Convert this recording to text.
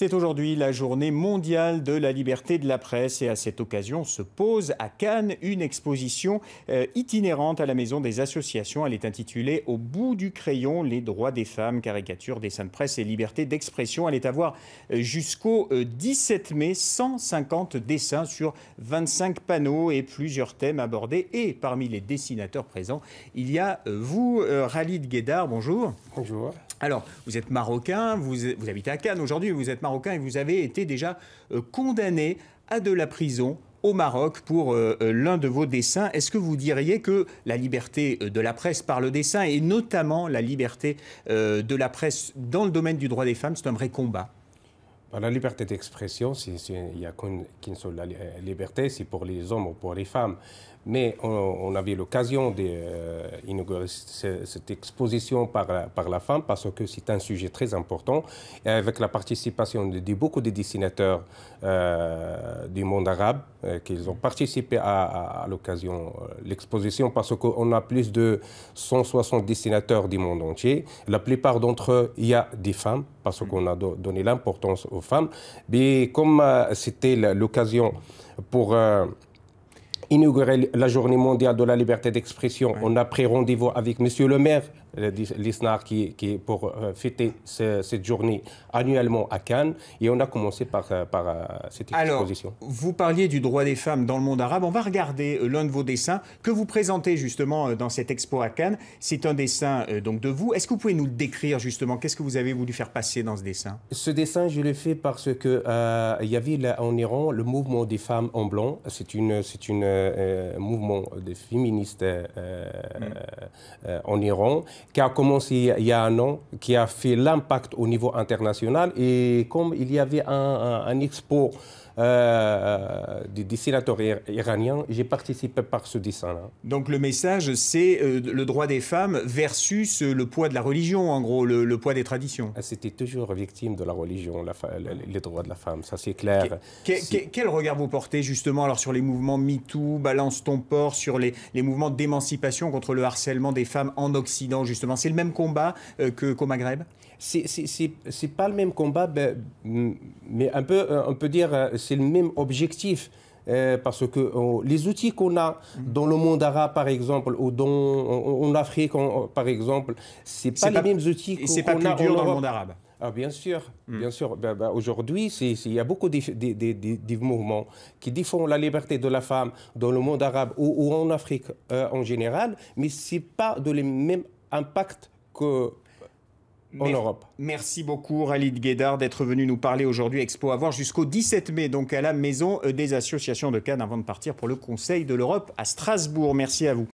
C'est aujourd'hui la journée mondiale de la liberté de la presse et à cette occasion se pose à Cannes une exposition euh, itinérante à la Maison des Associations. Elle est intitulée Au bout du crayon, les droits des femmes, caricatures, dessins de presse et liberté d'expression. Elle est à voir euh, jusqu'au 17 euh, mai, 150 dessins sur 25 panneaux et plusieurs thèmes abordés. Et parmi les dessinateurs présents, il y a vous, Ralid Guédard. Bonjour. Bonjour. Alors, vous êtes marocain, vous, vous habitez à Cannes aujourd'hui, vous êtes marocain marocain et vous avez été déjà euh, condamné à de la prison au Maroc pour euh, euh, l'un de vos dessins. Est-ce que vous diriez que la liberté de la presse par le dessin et notamment la liberté de la presse dans le domaine du droit des femmes, c'est un vrai combat bah, La liberté d'expression, il n'y a qu'une seule la, liberté, c'est pour les hommes ou pour les femmes. Mais on, on avait l'occasion de, euh, inaugurer cette exposition par la, par la femme parce que c'est un sujet très important et avec la participation de, beaucoup de dessinateurs euh, du monde arabe euh, qui ont participé à, l'occasion de l'exposition parce qu'on a plus de 160 dessinateurs du monde entier. La plupart d'entre eux, il y a des femmes parce qu'on a donné l'importance aux femmes. Mais comme c'était l'occasion pour inaugurer la journée mondiale de la liberté d'expression. On a pris rendez-vous avec monsieur le maire euh, Lisnard qui, pour euh, fêter cette journée annuellement à Cannes. Et on a commencé par, euh, par cette exposition. Alors, vous parliez du droit des femmes dans le monde arabe. On va regarder l'un de vos dessins que vous présentez justement dans cette expo à Cannes. C'est un dessin donc de vous. Est-ce que vous pouvez nous le décrire justement Qu'est-ce que vous avez voulu faire passer dans ce dessin Ce dessin, je l'ai fait parce que il y avait en Iran le mouvement des femmes en blanc. C'est une, c'est une euh, euh, mouvement des féministes euh, en Iran qui a commencé il y a un an, qui a fait l'impact au niveau international. Et comme il y avait un, un, un expo euh, euh, des, des, sénateurs iraniens. J'ai participé par ce dessin-là. Donc le message, c'est euh, le droit des femmes versus le poids de la religion, en gros, le, poids des traditions. Ah, c'était toujours victime de la religion, les droits de la femme, ça c'est clair. quel regard vous portez justement alors sur les mouvements MeToo, Balance ton port, sur les, mouvements d'émancipation contre le harcèlement des femmes en Occident, justement C'est le même combat qu'au Maghreb c'est pas le même combat, ben, mais un peu, euh, on peut dire, euh, c'est le même objectif. Euh, parce que les outils qu'on a mm. dans le monde arabe, par exemple, ou dans, en, Afrique, par exemple, ce pas les mêmes outils qu'on a. Et c'est pas plus dur dans le monde arabe. Ah, bien sûr, mm. bien sûr. Ben, ben, aujourd'hui, il y a beaucoup de, mouvements qui défendent la liberté de la femme dans le monde arabe ou, en Afrique en général, mais ce n'est pas de le même impact que en Europe. Merci beaucoup Ralid Guédard d'être venu nous parler aujourd'hui Expo à voir jusqu'au 17 mai donc à la Maison des associations de Cannes avant de partir pour le Conseil de l'Europe à Strasbourg. Merci à vous.